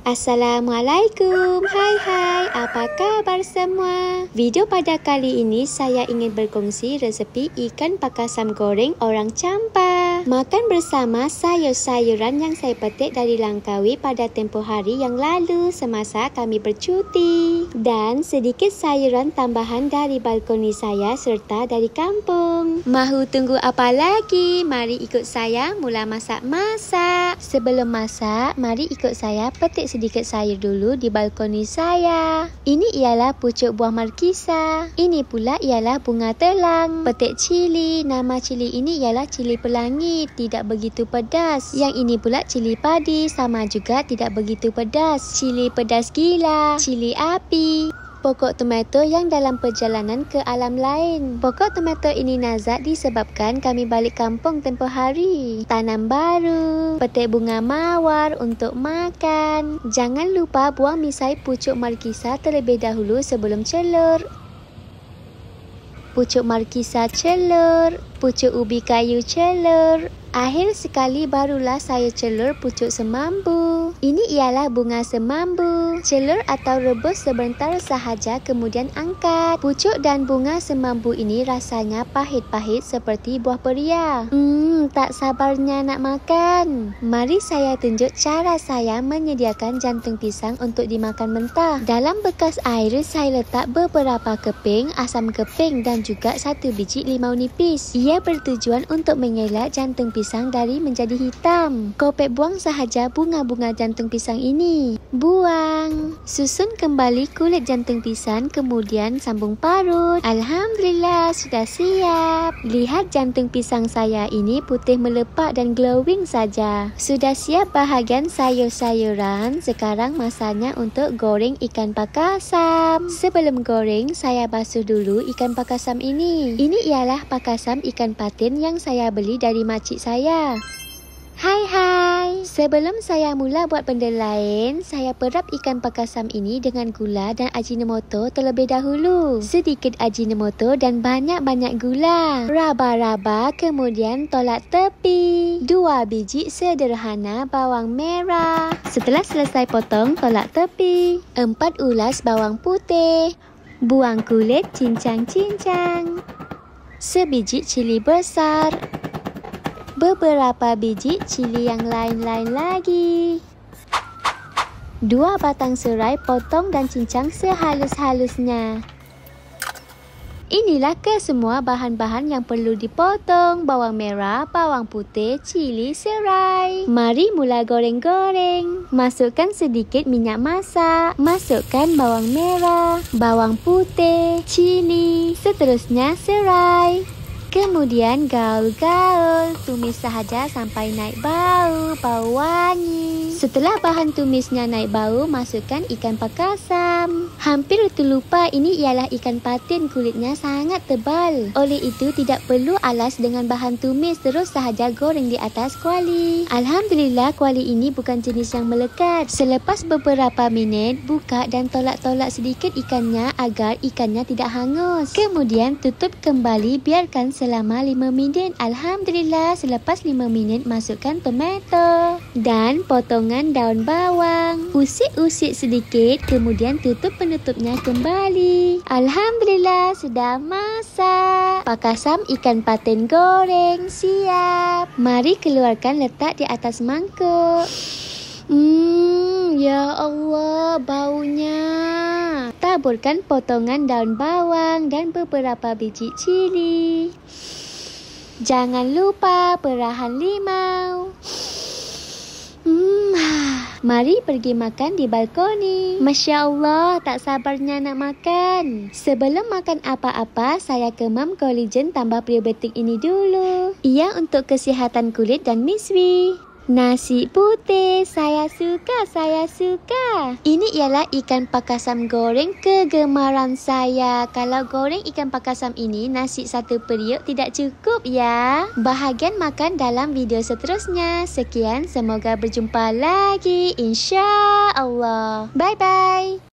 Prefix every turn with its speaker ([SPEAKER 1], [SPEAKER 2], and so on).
[SPEAKER 1] Assalamualaikum. Hai hai. Apa khabar semua? Video pada kali ini saya ingin berkongsi resepi ikan pakasam goreng orang Champa. Makan bersama sayur-sayuran yang saya petik dari Langkawi pada tempoh hari yang lalu semasa kami bercuti dan sedikit sayuran tambahan dari balkoni saya serta dari kampung. Mahu tunggu apa lagi? Mari ikut saya mula masak-masak. Sebelum masak, mari ikut saya petik sedikit sayur dulu di balkoni saya. Ini ialah pucuk buah markisa. Ini pula ialah bunga telang. Petik cili. Nama cili ini ialah cili pelangi. Tidak begitu pedas. Yang ini pula cili padi. Sama juga tidak begitu pedas. Cili pedas gila. Cili api. Pokok tomato yang dalam perjalanan ke alam lain. Pokok tomato ini nazak disebabkan kami balik kampung tempoh hari. Tanam baru. Petik bunga mawar untuk makan. Jangan lupa buang misai pucuk markisa terlebih dahulu sebelum celur. Pucuk markisa celur. Pucuk ubi kayu celur. Akhir sekali barulah saya celur pucuk semambu. Ini ialah bunga semambu celur atau rebus sebentar sahaja kemudian angkat. Pucuk dan bunga semambu ini rasanya pahit-pahit seperti buah peria. Hmm, tak sabarnya nak makan. Mari saya tunjuk cara saya menyediakan jantung pisang untuk dimakan mentah. Dalam bekas air, saya letak beberapa keping, asam keping dan juga satu biji limau nipis. Ia bertujuan untuk mengelak jantung pisang dari menjadi hitam. Kopek buang sahaja bunga-bunga jantung pisang ini. Buang. Susun kembali kulit jantung pisang, kemudian sambung parut. Alhamdulillah, sudah siap. Lihat jantung pisang saya ini putih melepak dan glowing saja. Sudah siap bahagian sayur-sayuran, sekarang masanya untuk goreng ikan pakasam. Sebelum goreng, saya basuh dulu ikan pakasam ini. Ini ialah pakasam ikan patin yang saya beli dari makcik saya. Hai hai. Sebelum saya mula buat benda lain, saya perap ikan pakasam ini dengan gula dan ajinomoto terlebih dahulu. Sedikit ajinomoto dan banyak-banyak gula. Raba-raba kemudian tolak tepi. Dua biji sederhana bawang merah. Setelah selesai potong, tolak tepi. Empat ulas bawang putih. Buang kulit cincang-cincang. Sebiji cili besar beberapa biji cili yang lain-lain lagi. Dua batang serai potong dan cincang sehalus-halusnya. Inilah kesemua bahan-bahan yang perlu dipotong. Bawang merah, bawang putih, cili, serai. Mari mula goreng-goreng. Masukkan sedikit minyak masak. Masukkan bawang merah, bawang putih, cili. Seterusnya serai. Kemudian gaul-gaul, tumis sahaja sampai naik bau, bau wangi. Setelah bahan tumisnya naik bau, masukkan ikan pakasam. Hampir terlupa ini ialah ikan patin kulitnya sangat tebal. Oleh itu, tidak perlu alas dengan bahan tumis terus sahaja goreng di atas kuali. Alhamdulillah, kuali ini bukan jenis yang melekat. Selepas beberapa minit, buka dan tolak-tolak sedikit ikannya agar ikannya tidak hangus. Kemudian tutup kembali biarkan selama 5 minit. Alhamdulillah, selepas 5 minit masukkan tomato dan potongan daun bawang. Usik-usik sedikit kemudian tutup penutupnya kembali. Alhamdulillah, sudah masak. Pakasam ikan paten goreng siap. Mari keluarkan letak di atas mangkuk. Hmm, ya Allah, baunya taburkan potongan daun bawang dan beberapa biji cili. Jangan lupa perahan limau. Hmm. Mari pergi makan di balkoni. Masya Allah, tak sabarnya nak makan. Sebelum makan apa-apa, saya kemam collagen tambah prebiotik ini dulu. Ia untuk kesihatan kulit dan miswi. Nasi putih, saya suka, saya suka. Ini ialah ikan pakasam goreng kegemaran saya. Kalau goreng ikan pakasam ini, nasi satu periuk tidak cukup ya. Bahagian makan dalam video seterusnya. Sekian, semoga berjumpa lagi. InsyaAllah. Bye-bye.